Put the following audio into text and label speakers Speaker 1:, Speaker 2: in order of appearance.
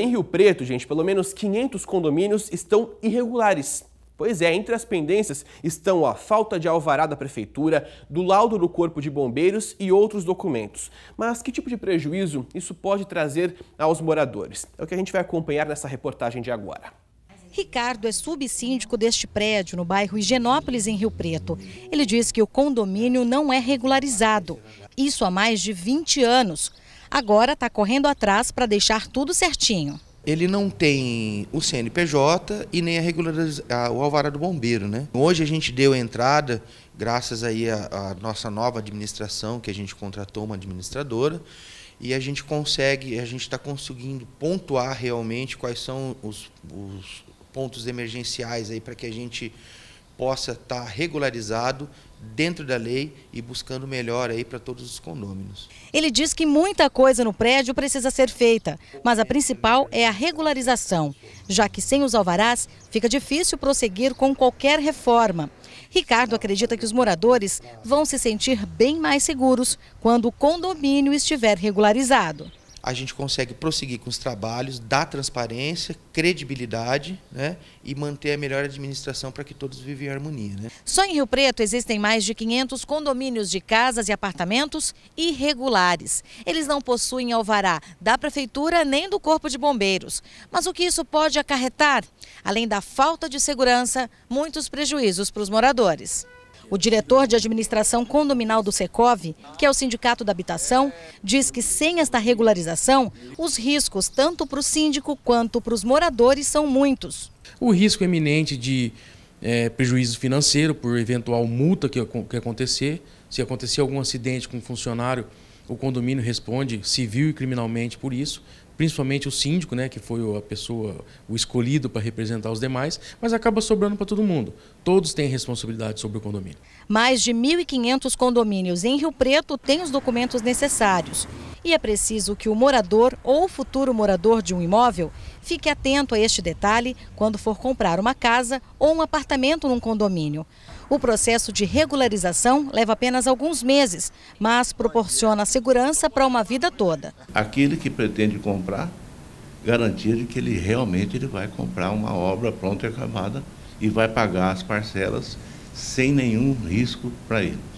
Speaker 1: Em Rio Preto, gente, pelo menos 500 condomínios estão irregulares. Pois é, entre as pendências estão a falta de alvará da prefeitura, do laudo do Corpo de Bombeiros e outros documentos. Mas que tipo de prejuízo isso pode trazer aos moradores? É o que a gente vai acompanhar nessa reportagem de agora.
Speaker 2: Ricardo é subsíndico deste prédio no bairro Higienópolis, em Rio Preto. Ele diz que o condomínio não é regularizado. Isso há mais de 20 anos. Agora está correndo atrás para deixar tudo certinho.
Speaker 1: Ele não tem o CNPJ e nem a regulariz... o alvará do bombeiro, né? Hoje a gente deu entrada, graças aí à, à nossa nova administração, que a gente contratou uma administradora, e a gente consegue, a gente está conseguindo pontuar realmente quais são os, os pontos emergenciais aí para que a gente possa estar regularizado dentro da lei e buscando melhor aí para todos os condôminos.
Speaker 2: Ele diz que muita coisa no prédio precisa ser feita, mas a principal é a regularização, já que sem os alvarás fica difícil prosseguir com qualquer reforma. Ricardo acredita que os moradores vão se sentir bem mais seguros quando o condomínio estiver regularizado
Speaker 1: a gente consegue prosseguir com os trabalhos, dar transparência, credibilidade né, e manter a melhor administração para que todos vivam em harmonia. Né?
Speaker 2: Só em Rio Preto existem mais de 500 condomínios de casas e apartamentos irregulares. Eles não possuem alvará da prefeitura nem do corpo de bombeiros. Mas o que isso pode acarretar? Além da falta de segurança, muitos prejuízos para os moradores. O diretor de administração condominal do Secov, que é o Sindicato da Habitação, diz que sem esta regularização, os riscos tanto para o síndico quanto para os moradores são muitos.
Speaker 3: O risco eminente de é, prejuízo financeiro por eventual multa que, que acontecer, se acontecer algum acidente com um funcionário o condomínio responde civil e criminalmente por isso, principalmente o síndico, né, que foi a pessoa, o escolhido para representar os demais, mas acaba sobrando para todo mundo. Todos têm responsabilidade sobre o condomínio.
Speaker 2: Mais de 1.500 condomínios em Rio Preto têm os documentos necessários. E é preciso que o morador ou futuro morador de um imóvel fique atento a este detalhe quando for comprar uma casa ou um apartamento num condomínio. O processo de regularização leva apenas alguns meses, mas proporciona segurança para uma vida toda.
Speaker 1: Aquele que pretende comprar, garantia de que ele realmente ele vai comprar uma obra pronta e acabada e vai pagar as parcelas sem nenhum risco para ele.